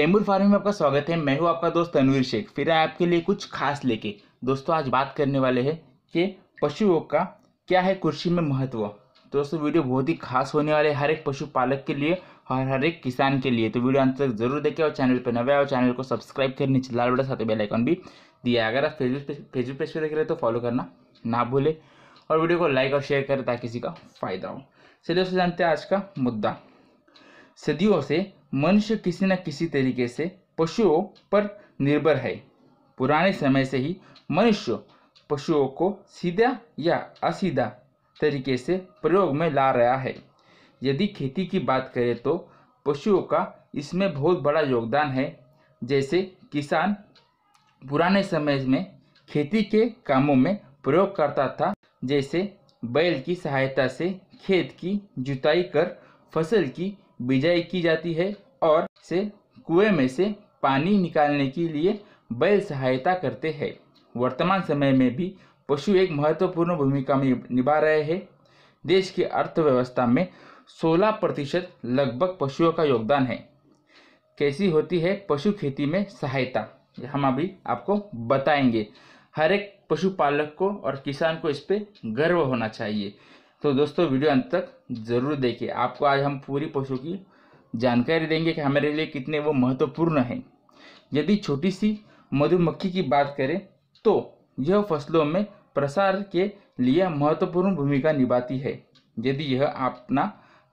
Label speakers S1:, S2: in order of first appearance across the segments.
S1: Taimur farming में आपका स्वागत है मैं हूं आपका दोस्त तनवीर शेख फिर आए आपके लिए कुछ खास लेके दोस्तों आज बात करने वाले हैं कि पशुओं का क्या है कृषि में महत्व तो दोस्तों वीडियो बहुत ही खास होने वाले हर एक पशुपालक के लिए और हर एक किसान के लिए तो वीडियो अंत तक जरूर देखें और चैनल पर नवे और चैनल को सब्सक्राइब कर नीचे लाल बड़ा साथ बेलाइकॉन भी दिया अगर आप फेसबुक फेसबुक पेज पर देख रहे हो तो फॉलो करना ना भूलें और वीडियो को लाइक और शेयर करें ताकि किसी का फायदा हो चलिए दोस्तों जानते हैं आज का मुद्दा सदियों से मनुष्य किसी न किसी तरीके से पशुओं पर निर्भर है पुराने समय से ही मनुष्य पशुओं को सीधा या असीधा तरीके से प्रयोग में ला रहा है यदि खेती की बात करें तो पशुओं का इसमें बहुत बड़ा योगदान है जैसे किसान पुराने समय में खेती के कामों में प्रयोग करता था जैसे बैल की सहायता से खेत की जुताई कर फसल की बिजाई की जाती है और से कुएं में से पानी निकालने के लिए बैल सहायता करते हैं वर्तमान समय में भी पशु एक महत्वपूर्ण भूमिका में निभा रहे हैं देश की अर्थव्यवस्था में 16 प्रतिशत लगभग पशुओं का योगदान है कैसी होती है पशु खेती में सहायता हम अभी आपको बताएंगे हर एक पशुपालक को और किसान को इस पर गर्व होना चाहिए तो दोस्तों वीडियो अंत तक ज़रूर देखिए आपको आज हम पूरी पशु की जानकारी देंगे कि हमारे लिए कितने वो महत्वपूर्ण हैं यदि छोटी सी मधुमक्खी की बात करें तो यह फसलों में प्रसार के लिए महत्वपूर्ण भूमिका निभाती है यदि यह अपना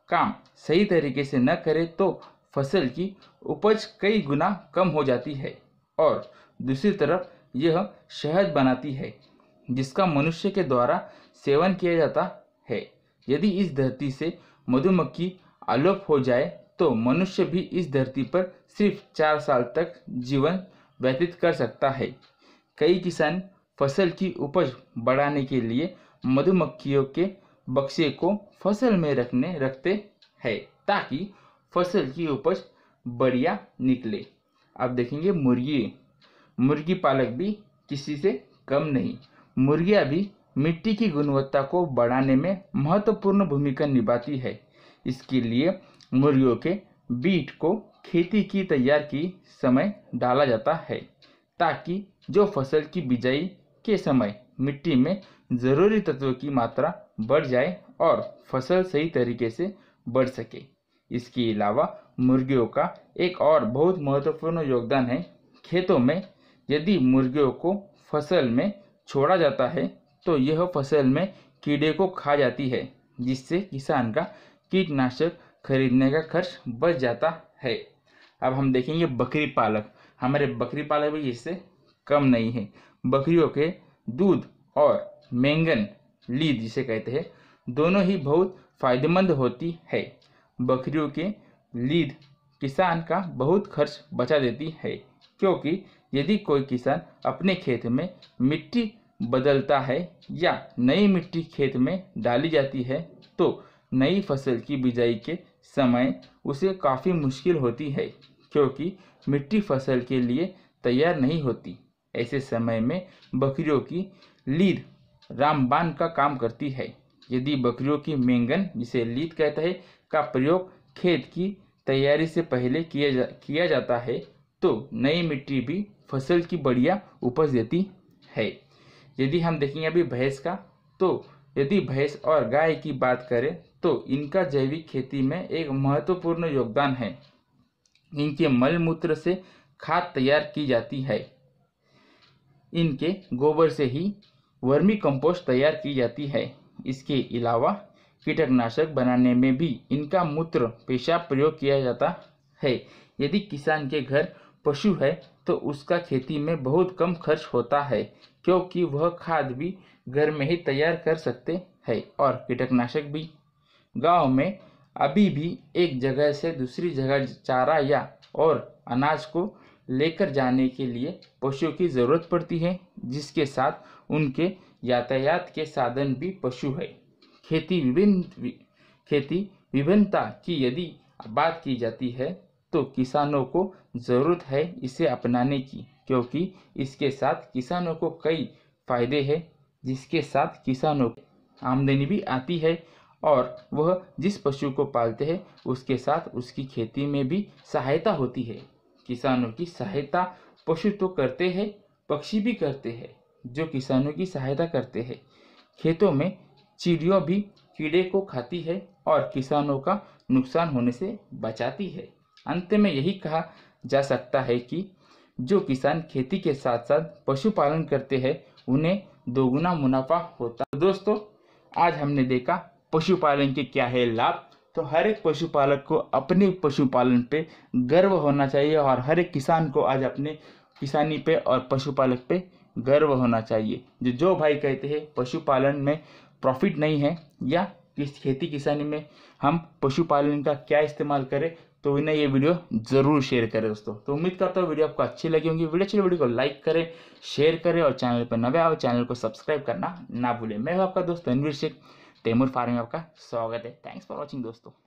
S1: काम सही तरीके से न करे तो फसल की उपज कई गुना कम हो जाती है और दूसरी तरफ यह शहद बनाती है जिसका मनुष्य के द्वारा सेवन किया जाता है यदि इस धरती से मधुमक्खी आलोप हो जाए तो मनुष्य भी इस धरती पर सिर्फ चार साल तक जीवन व्यतीत कर सकता है कई किसान फसल की उपज बढ़ाने के लिए मधुमक्खियों के बक्से को फसल में रखने रखते हैं ताकि फसल की उपज बढ़िया निकले आप देखेंगे मुर्गी मुर्गी पालक भी किसी से कम नहीं मुर्गियाँ भी मिट्टी की गुणवत्ता को बढ़ाने में महत्वपूर्ण भूमिका निभाती है इसके लिए मुर्गियों के बीट को खेती की तैयार की समय डाला जाता है ताकि जो फसल की बिजाई के समय मिट्टी में ज़रूरी तत्वों की मात्रा बढ़ जाए और फसल सही तरीके से बढ़ सके इसके अलावा मुर्गियों का एक और बहुत महत्वपूर्ण योगदान है खेतों में यदि मुर्गियों को फसल में छोड़ा जाता है तो यह फसल में कीड़े को खा जाती है जिससे किसान का कीटनाशक खरीदने का खर्च बच जाता है अब हम देखेंगे बकरी पालक हमारे बकरी पालक भी इससे कम नहीं है बकरियों के दूध और मैंगन ली जिसे कहते हैं दोनों ही बहुत फायदेमंद होती है बकरियों के लीद किसान का बहुत खर्च बचा देती है क्योंकि यदि कोई किसान अपने खेत में मिट्टी बदलता है या नई मिट्टी खेत में डाली जाती है तो नई फसल की बिजाई के समय उसे काफ़ी मुश्किल होती है क्योंकि मिट्टी फसल के लिए तैयार नहीं होती ऐसे समय में बकरियों की लीद रामबान का काम करती है यदि बकरियों की मेंगन जिसे लीद कहते हैं का प्रयोग खेत की तैयारी से पहले किया जा किया जाता है तो नई मिट्टी भी फसल की बढ़िया उपज देती है यदि हम देखेंगे अभी भैंस का तो यदि भैंस और गाय की बात करें तो इनका जैविक खेती में एक महत्वपूर्ण योगदान है इनके मल मूत्र से खाद तैयार की जाती है इनके गोबर से ही वर्मी कंपोस्ट तैयार की जाती है इसके अलावा कीटकनाशक बनाने में भी इनका मूत्र पेशाब प्रयोग किया जाता है यदि किसान के घर पशु है तो उसका खेती में बहुत कम खर्च होता है क्योंकि वह खाद भी घर में ही तैयार कर सकते हैं और कीटकनाशक भी गांव में अभी भी एक जगह से दूसरी जगह चारा या और अनाज को लेकर जाने के लिए पशुओं की ज़रूरत पड़ती है जिसके साथ उनके यातायात के साधन भी पशु है खेती विभिन्न खेती विभिन्नता की यदि बात की जाती है तो किसानों को ज़रूरत है इसे अपनाने की क्योंकि इसके साथ किसानों को कई फायदे हैं जिसके साथ किसानों की आमदनी भी आती है और वह जिस पशु को पालते हैं उसके साथ उसकी खेती में भी सहायता होती है किसानों की सहायता पशु तो करते हैं पक्षी भी करते हैं जो किसानों की सहायता करते हैं खेतों में चिड़ियों भी कीड़े को खाती है और किसानों का नुकसान होने से बचाती है अंत में यही कहा जा सकता है कि जो किसान खेती के साथ साथ पशुपालन करते हैं उन्हें दोगुना मुनाफा होता है दोस्तों आज हमने देखा पशुपालन के क्या है लाभ तो हर एक पशुपालक को अपने पशुपालन पे गर्व होना चाहिए और हर एक किसान को आज अपने किसानी पे और पशुपालक पे गर्व होना चाहिए जो जो भाई कहते हैं पशुपालन में प्रॉफिट नहीं है या किस खेती किसानी में हम पशुपालन का क्या इस्तेमाल करें तो इन्हें ये वीडियो ज़रूर शेयर करें दोस्तों तो उम्मीद करता हूँ वीडियो आपको अच्छी लगी होगी वीडियो अच्छी वीडियो को लाइक करें शेयर करें और चैनल पर नवे आओ चैनल को सब्सक्राइब करना ना भूलें मैं आपका दोस्त रणवीर शेख तैमूर फार्मिंग आपका स्वागत है थैंक्स फॉर वॉचिंग दोस्तों